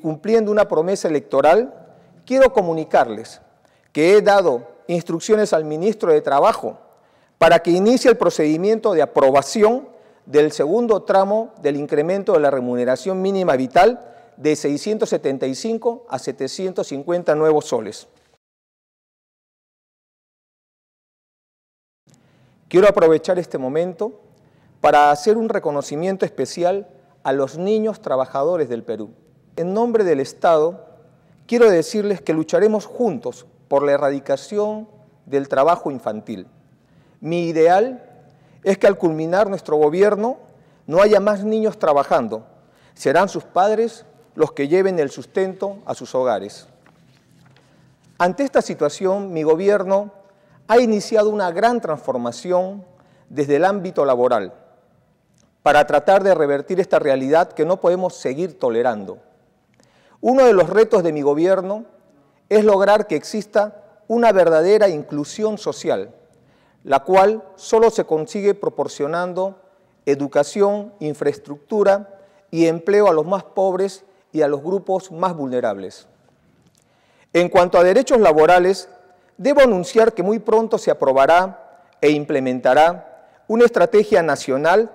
Cumpliendo una promesa electoral, quiero comunicarles que he dado instrucciones al ministro de Trabajo para que inicie el procedimiento de aprobación del segundo tramo del incremento de la remuneración mínima vital de 675 a 750 nuevos soles. Quiero aprovechar este momento para hacer un reconocimiento especial a los niños trabajadores del Perú, en nombre del Estado, quiero decirles que lucharemos juntos por la erradicación del trabajo infantil. Mi ideal es que al culminar nuestro gobierno no haya más niños trabajando, serán sus padres los que lleven el sustento a sus hogares. Ante esta situación, mi gobierno ha iniciado una gran transformación desde el ámbito laboral para tratar de revertir esta realidad que no podemos seguir tolerando. Uno de los retos de mi gobierno es lograr que exista una verdadera inclusión social, la cual solo se consigue proporcionando educación, infraestructura y empleo a los más pobres y a los grupos más vulnerables. En cuanto a derechos laborales, debo anunciar que muy pronto se aprobará e implementará una estrategia nacional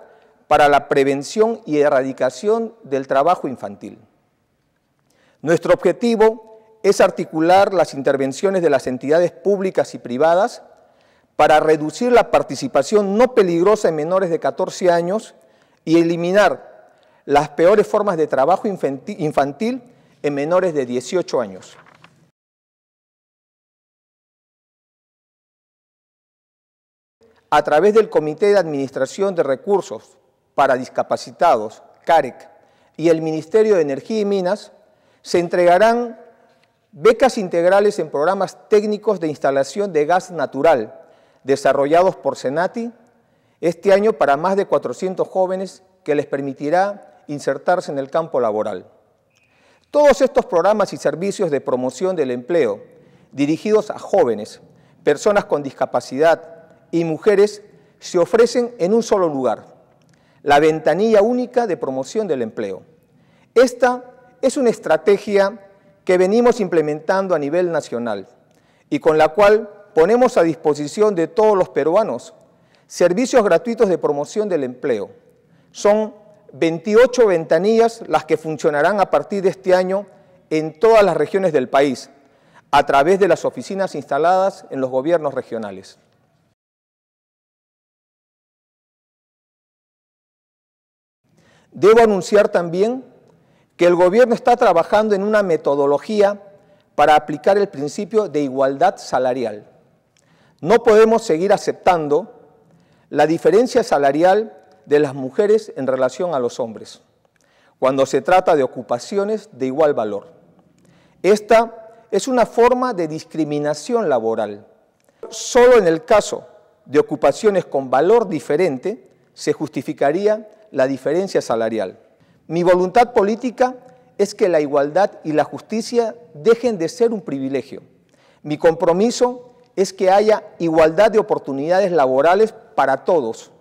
para la prevención y erradicación del trabajo infantil. Nuestro objetivo es articular las intervenciones de las entidades públicas y privadas para reducir la participación no peligrosa en menores de 14 años y eliminar las peores formas de trabajo infantil en menores de 18 años. A través del Comité de Administración de Recursos para Discapacitados, CAREC, y el Ministerio de Energía y Minas, se entregarán becas integrales en programas técnicos de instalación de gas natural desarrollados por Senati este año para más de 400 jóvenes que les permitirá insertarse en el campo laboral. Todos estos programas y servicios de promoción del empleo dirigidos a jóvenes, personas con discapacidad y mujeres se ofrecen en un solo lugar, la ventanilla única de promoción del empleo. Esta es una estrategia que venimos implementando a nivel nacional y con la cual ponemos a disposición de todos los peruanos servicios gratuitos de promoción del empleo. Son 28 ventanillas las que funcionarán a partir de este año en todas las regiones del país, a través de las oficinas instaladas en los gobiernos regionales. Debo anunciar también que el gobierno está trabajando en una metodología para aplicar el principio de igualdad salarial. No podemos seguir aceptando la diferencia salarial de las mujeres en relación a los hombres, cuando se trata de ocupaciones de igual valor. Esta es una forma de discriminación laboral. Solo en el caso de ocupaciones con valor diferente se justificaría la diferencia salarial. Mi voluntad política es que la igualdad y la justicia dejen de ser un privilegio. Mi compromiso es que haya igualdad de oportunidades laborales para todos,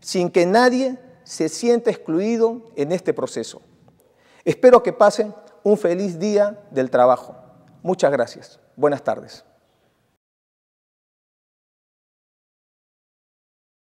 sin que nadie se sienta excluido en este proceso. Espero que pasen un feliz día del trabajo. Muchas gracias. Buenas tardes.